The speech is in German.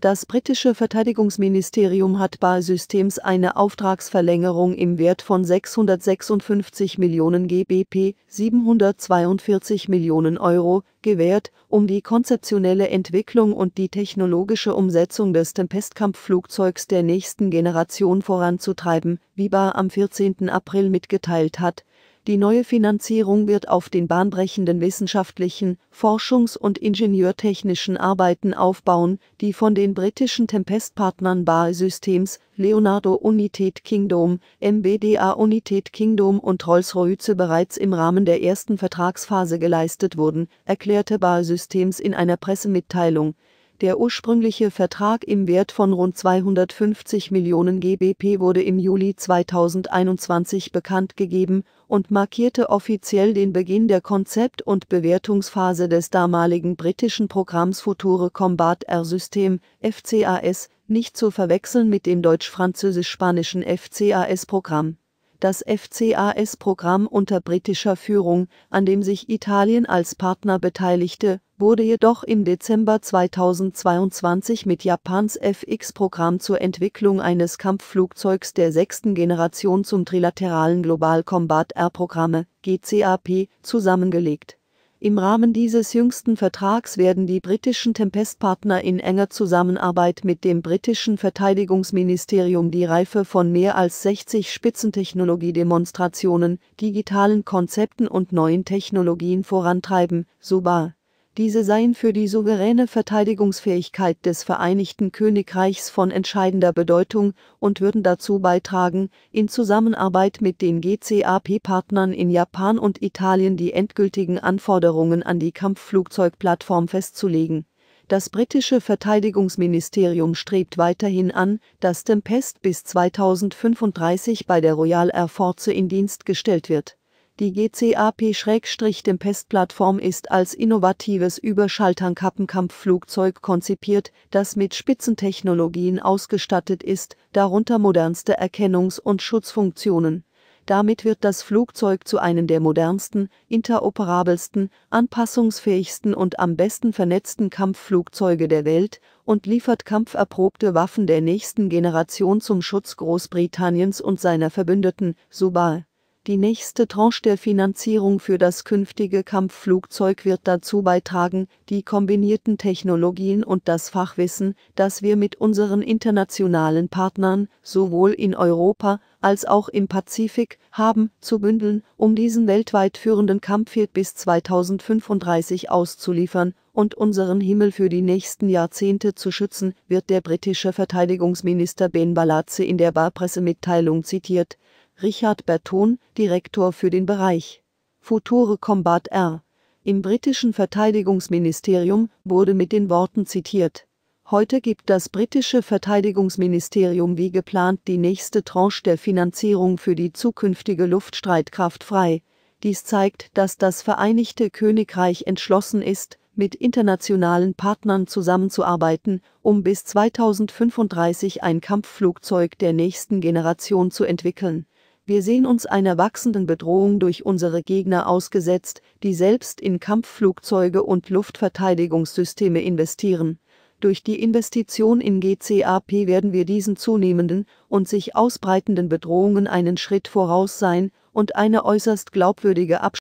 Das britische Verteidigungsministerium hat Bal-Systems eine Auftragsverlängerung im Wert von 656 Millionen GBP 742 Millionen Euro gewährt, um die konzeptionelle Entwicklung und die technologische Umsetzung des Tempestkampfflugzeugs der nächsten Generation voranzutreiben, wie Ba am 14. April mitgeteilt hat die neue Finanzierung wird auf den bahnbrechenden wissenschaftlichen, forschungs- und ingenieurtechnischen Arbeiten aufbauen, die von den britischen Tempest-Partnern BAE Systems, Leonardo Unität Kingdom, MBDA Unität Kingdom und Rolls-Royce bereits im Rahmen der ersten Vertragsphase geleistet wurden, erklärte BAE Systems in einer Pressemitteilung der ursprüngliche Vertrag im Wert von rund 250 Millionen GBP wurde im Juli 2021 bekannt gegeben und markierte offiziell den Beginn der Konzept- und Bewertungsphase des damaligen britischen Programms Future Combat Air System FCAS, nicht zu verwechseln mit dem deutsch-französisch-spanischen FCAS-Programm das FCAS-Programm unter britischer Führung, an dem sich Italien als Partner beteiligte wurde jedoch im Dezember 2022 mit Japans FX-Programm zur Entwicklung eines Kampfflugzeugs der sechsten Generation zum trilateralen Global Combat Air-Programme GCAP zusammengelegt. Im Rahmen dieses jüngsten Vertrags werden die britischen Tempest-Partner in enger Zusammenarbeit mit dem britischen Verteidigungsministerium die Reife von mehr als 60 Spitzentechnologiedemonstrationen, digitalen Konzepten und neuen Technologien vorantreiben, so war diese seien für die souveräne Verteidigungsfähigkeit des Vereinigten Königreichs von entscheidender Bedeutung und würden dazu beitragen, in Zusammenarbeit mit den GCAP-Partnern in Japan und Italien die endgültigen Anforderungen an die Kampfflugzeugplattform festzulegen. Das britische Verteidigungsministerium strebt weiterhin an, dass Tempest bis 2035 bei der Royal Air Force in Dienst gestellt wird die GCAP-Tempest-Plattform ist als innovatives Überschalltankerkampfflugzeug konzipiert, das mit Spitzentechnologien ausgestattet ist, darunter modernste Erkennungs- und Schutzfunktionen. Damit wird das Flugzeug zu einem der modernsten, interoperabelsten, anpassungsfähigsten und am besten vernetzten Kampfflugzeuge der Welt und liefert kampferprobte Waffen der nächsten Generation zum Schutz Großbritanniens und seiner Verbündeten, Subar. Die nächste Tranche der Finanzierung für das künftige Kampfflugzeug wird dazu beitragen, die kombinierten Technologien und das Fachwissen, das wir mit unseren internationalen Partnern, sowohl in Europa als auch im Pazifik, haben, zu bündeln, um diesen weltweit führenden Kampfjet bis 2035 auszuliefern und unseren Himmel für die nächsten Jahrzehnte zu schützen, wird der britische Verteidigungsminister Ben Balaze in der Barpressemitteilung zitiert Richard Berton, Direktor für den Bereich Future Combat R im britischen Verteidigungsministerium wurde mit den Worten zitiert. Heute gibt das britische Verteidigungsministerium wie geplant die nächste Tranche der Finanzierung für die zukünftige Luftstreitkraft frei. Dies zeigt, dass das Vereinigte Königreich entschlossen ist, mit internationalen Partnern zusammenzuarbeiten, um bis 2035 ein Kampfflugzeug der nächsten Generation zu entwickeln wir sehen uns einer wachsenden Bedrohung durch unsere Gegner ausgesetzt, die selbst in Kampfflugzeuge und Luftverteidigungssysteme investieren. Durch die Investition in GCAP werden wir diesen zunehmenden und sich ausbreitenden Bedrohungen einen Schritt voraus sein und eine äußerst glaubwürdige Abschreckung